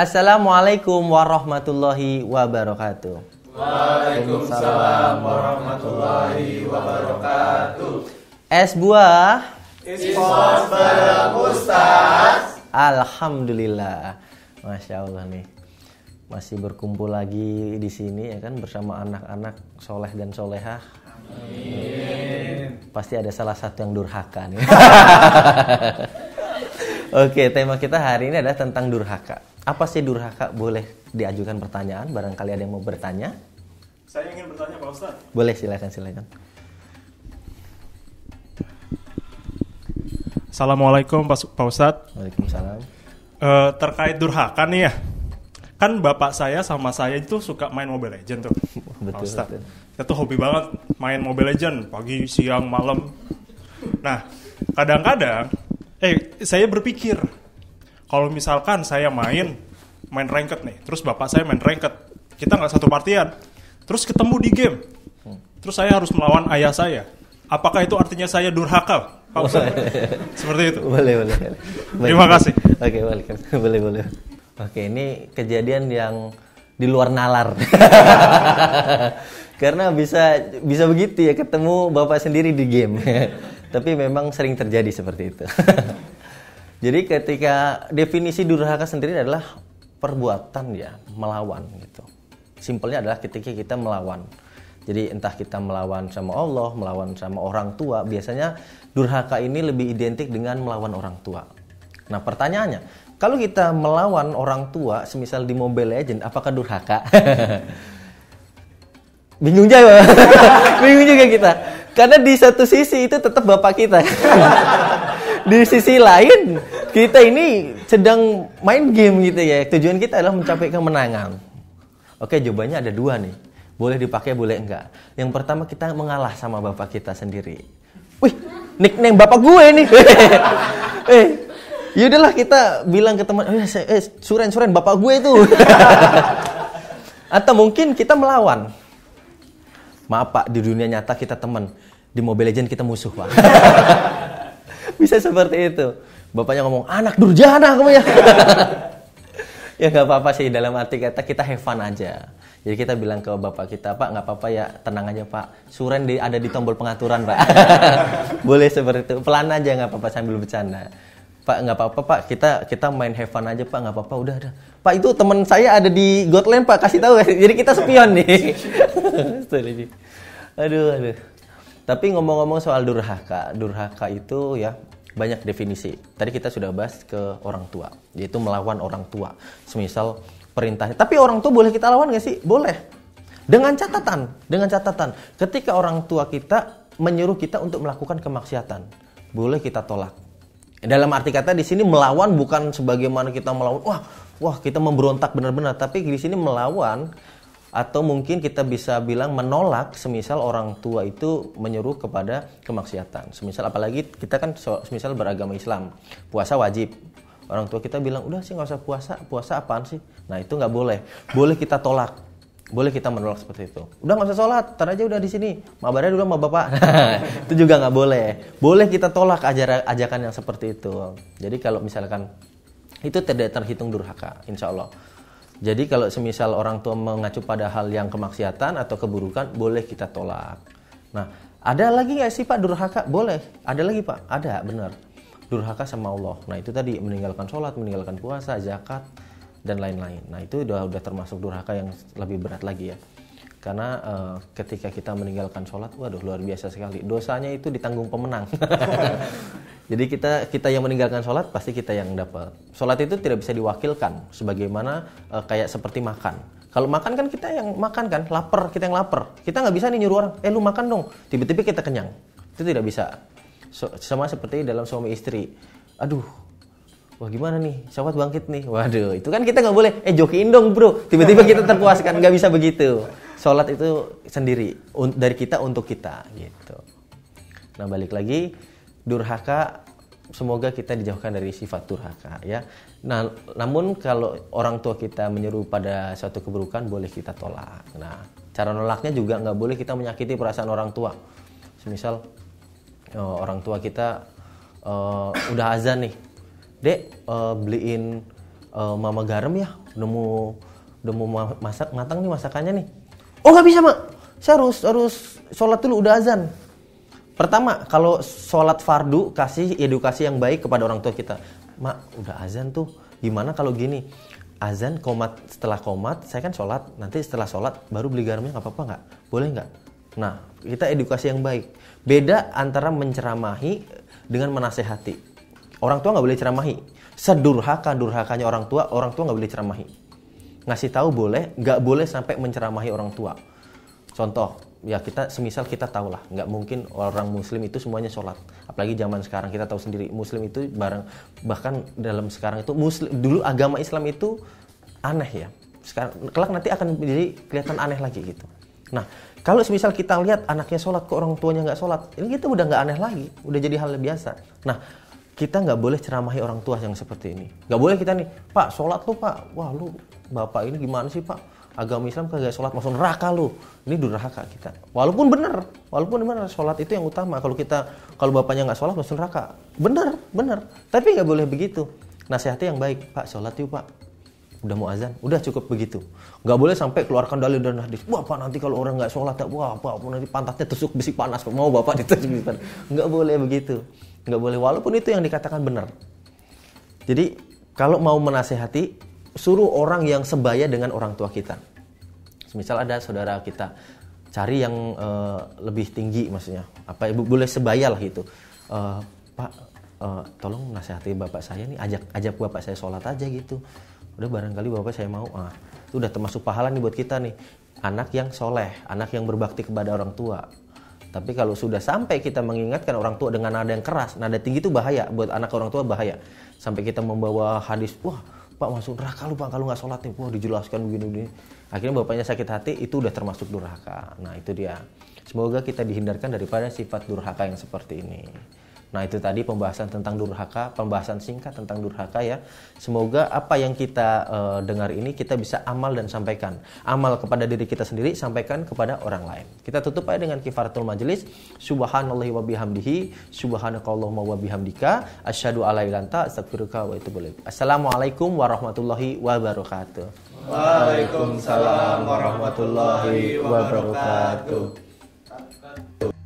Assalamualaikum warahmatullahi wabarakatuh. Waalaikumsalam warahmatullahi wabarakatuh. Es buah. Ispos Ustaz. Alhamdulillah. Masya Allah nih. Masih berkumpul lagi di sini ya kan bersama anak-anak soleh dan solehah. Amin. Pasti ada salah satu yang durhaka nih. Oke, tema kita hari ini adalah tentang durhaka. Apa sih durhaka? Boleh diajukan pertanyaan, barangkali ada yang mau bertanya. Saya ingin bertanya Pak Ustaz. Boleh, silakan silakan. Assalamualaikum Pak Ustadz. Waalaikumsalam. Uh, terkait durhaka nih ya, kan bapak saya sama saya itu suka main Mobile Legend tuh. betul, Pak Betul. Kita tuh hobi banget main Mobile Legend pagi, siang, malam. Nah, kadang-kadang eh saya berpikir kalau misalkan saya main main ranked nih, terus bapak saya main ranked, kita nggak satu partian, terus ketemu di game, terus saya harus melawan ayah saya. Apakah itu artinya saya durhaka? Pak Seperti itu. Boleh, boleh. boleh. Terima kasih. Oke, boleh. Boleh, boleh. Oke, ini kejadian yang di luar nalar. Karena bisa bisa begitu ya ketemu bapak sendiri di game tapi memang sering terjadi seperti itu. Jadi ketika definisi durhaka sendiri adalah perbuatan ya melawan gitu. Simpelnya adalah ketika kita melawan. Jadi entah kita melawan sama Allah, melawan sama orang tua, biasanya durhaka ini lebih identik dengan melawan orang tua. Nah pertanyaannya, kalau kita melawan orang tua, semisal di Mobile Legend, apakah durhaka? Bingung juga, bingung juga kita. Karena di satu sisi itu tetap bapak kita. di sisi lain kita ini sedang main game gitu ya. Tujuan kita adalah mencapai kemenangan. Oke, jawabannya ada dua nih. Boleh dipakai, boleh enggak. Yang pertama kita mengalah sama bapak kita sendiri. Wih, nickname bapak gue nih. eh, yaudahlah kita bilang ke teman, eh, eh suren suren bapak gue itu. Atau mungkin kita melawan maaf pak di dunia nyata kita teman di Mobile Legend kita musuh pak bisa seperti itu bapaknya ngomong anak durjana kamu ya ya nggak apa-apa sih dalam arti kata kita have fun aja jadi kita bilang ke bapak kita pak nggak apa-apa ya tenang aja pak suren di, ada di tombol pengaturan pak boleh seperti itu pelan aja nggak apa-apa sambil bercanda Pak nggak apa-apa Pak, kita kita main heaven aja Pak, nggak apa-apa, udah ada. Pak itu teman saya ada di Gotland Pak, kasih tahu. Ya. Jadi kita spion nih. aduh aduh. Tapi ngomong-ngomong soal durhaka, durhaka itu ya banyak definisi. Tadi kita sudah bahas ke orang tua, yaitu melawan orang tua. Semisal perintahnya. Tapi orang tua boleh kita lawan nggak sih? Boleh. Dengan catatan, dengan catatan. Ketika orang tua kita menyuruh kita untuk melakukan kemaksiatan, boleh kita tolak dalam arti kata di sini melawan bukan sebagaimana kita melawan wah wah kita memberontak benar-benar tapi di sini melawan atau mungkin kita bisa bilang menolak semisal orang tua itu menyuruh kepada kemaksiatan semisal apalagi kita kan semisal beragama Islam puasa wajib orang tua kita bilang udah sih nggak usah puasa puasa apaan sih nah itu nggak boleh boleh kita tolak boleh kita menolak seperti itu. Udah nggak usah sholat, tar aja udah di sini. Mabarnya dulu sama bapak. itu juga nggak boleh. Boleh kita tolak ajaran ajakan yang seperti itu. Jadi kalau misalkan itu tidak terhitung durhaka, insya Allah. Jadi kalau semisal orang tua mengacu pada hal yang kemaksiatan atau keburukan, boleh kita tolak. Nah, ada lagi nggak sih Pak durhaka? Boleh. Ada lagi Pak? Ada, benar. Durhaka sama Allah. Nah itu tadi meninggalkan sholat, meninggalkan puasa, zakat, dan lain-lain. Nah itu udah udah termasuk durhaka yang lebih berat lagi ya. Karena uh, ketika kita meninggalkan sholat, waduh luar biasa sekali. Dosanya itu ditanggung pemenang. Jadi kita kita yang meninggalkan sholat pasti kita yang dapat. Sholat itu tidak bisa diwakilkan, sebagaimana uh, kayak seperti makan. Kalau makan kan kita yang makan kan, lapar kita yang lapar. Kita nggak bisa nih nyuruh orang, eh lu makan dong. Tiba-tiba kita kenyang. Itu tidak bisa. So, sama seperti dalam suami istri. Aduh, wah gimana nih sahabat bangkit nih waduh itu kan kita nggak boleh eh jokiin dong bro tiba-tiba kita terpuaskan nggak bisa begitu sholat itu sendiri dari kita untuk kita gitu nah balik lagi durhaka semoga kita dijauhkan dari sifat durhaka ya nah namun kalau orang tua kita menyeru pada suatu keburukan boleh kita tolak nah cara nolaknya juga nggak boleh kita menyakiti perasaan orang tua Misal oh, eh, orang tua kita uh, udah azan nih dek uh, beliin uh, mama garam ya udah mau udah mau masak matang nih masakannya nih oh gak bisa mak saya harus harus sholat dulu udah azan pertama kalau sholat fardu kasih edukasi yang baik kepada orang tua kita mak udah azan tuh gimana kalau gini azan komat setelah komat saya kan sholat nanti setelah sholat baru beli garamnya nggak apa-apa nggak boleh nggak nah kita edukasi yang baik beda antara menceramahi dengan menasehati Orang tua nggak boleh ceramahi. Sedurhaka durhakanya orang tua, orang tua nggak boleh ceramahi. Ngasih tahu boleh, nggak boleh sampai menceramahi orang tua. Contoh, ya kita semisal kita tahu lah, nggak mungkin orang Muslim itu semuanya sholat. Apalagi zaman sekarang kita tahu sendiri Muslim itu bareng, bahkan dalam sekarang itu Muslim dulu agama Islam itu aneh ya. Sekarang kelak nanti akan menjadi kelihatan aneh lagi gitu. Nah, kalau semisal kita lihat anaknya sholat ke orang tuanya nggak sholat, ini kita udah nggak aneh lagi, udah jadi hal biasa. Nah, kita nggak boleh ceramahi orang tua yang seperti ini. Nggak boleh kita nih, Pak, sholat lu Pak, wah lu bapak ini gimana sih Pak? Agama Islam kagak sholat masuk neraka lu. Ini durhaka kita. Walaupun bener, walaupun benar sholat itu yang utama. Kalau kita kalau bapaknya nggak sholat masuk neraka, bener bener. Tapi nggak boleh begitu. Nasihatnya yang baik, Pak, sholat yuk Pak udah mau azan, udah cukup begitu. Nggak boleh sampai keluarkan dalil dan hadis. Bapak nanti kalau orang nggak sholat, wah bapak nanti pantatnya tusuk besi panas. Mau bapak ditusuk besi gitu panas. Nggak boleh begitu. Nggak boleh. Walaupun itu yang dikatakan benar. Jadi kalau mau menasehati, suruh orang yang sebaya dengan orang tua kita. Misal ada saudara kita, cari yang uh, lebih tinggi maksudnya. Apa ibu boleh sebaya lah gitu. Uh, Pak, uh, tolong nasihati bapak saya nih, ajak ajak bapak saya sholat aja gitu udah barangkali bapak saya mau ah itu udah termasuk pahala nih buat kita nih anak yang soleh anak yang berbakti kepada orang tua tapi kalau sudah sampai kita mengingatkan orang tua dengan nada yang keras, nada tinggi itu bahaya buat anak orang tua bahaya. Sampai kita membawa hadis, wah pak masuk neraka lu pak kalau nggak sholat nih, wah dijelaskan begini-begini. Akhirnya bapaknya sakit hati, itu udah termasuk durhaka. Nah itu dia. Semoga kita dihindarkan daripada sifat durhaka yang seperti ini. Nah, itu tadi pembahasan tentang durhaka, pembahasan singkat tentang durhaka ya. Semoga apa yang kita uh, dengar ini kita bisa amal dan sampaikan. Amal kepada diri kita sendiri, sampaikan kepada orang lain. Kita tutup aja dengan kifaratul majelis. subhanallah wa bihamdihi, subhanakallahumma wa bihamdika, asyhadu alla ilaha astagfiruka wa boleh. Assalamualaikum warahmatullahi wabarakatuh. Waalaikumsalam warahmatullahi wabarakatuh.